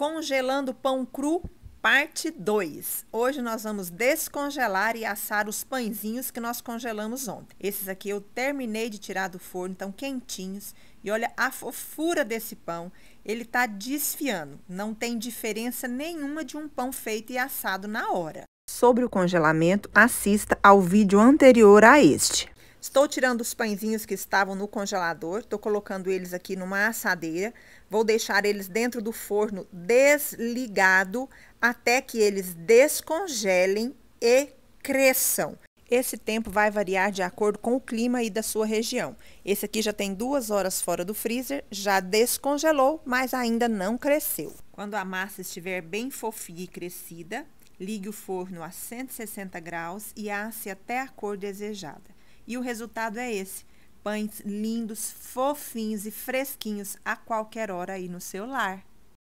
Congelando pão cru, parte 2. Hoje nós vamos descongelar e assar os pãezinhos que nós congelamos ontem. Esses aqui eu terminei de tirar do forno, estão quentinhos. E olha a fofura desse pão, ele está desfiando. Não tem diferença nenhuma de um pão feito e assado na hora. Sobre o congelamento, assista ao vídeo anterior a este. Estou tirando os pãezinhos que estavam no congelador, estou colocando eles aqui numa assadeira. Vou deixar eles dentro do forno desligado até que eles descongelem e cresçam. Esse tempo vai variar de acordo com o clima e da sua região. Esse aqui já tem duas horas fora do freezer, já descongelou, mas ainda não cresceu. Quando a massa estiver bem fofinha e crescida, ligue o forno a 160 graus e asse até a cor desejada. E o resultado é esse. Pães lindos, fofinhos e fresquinhos a qualquer hora aí no seu lar.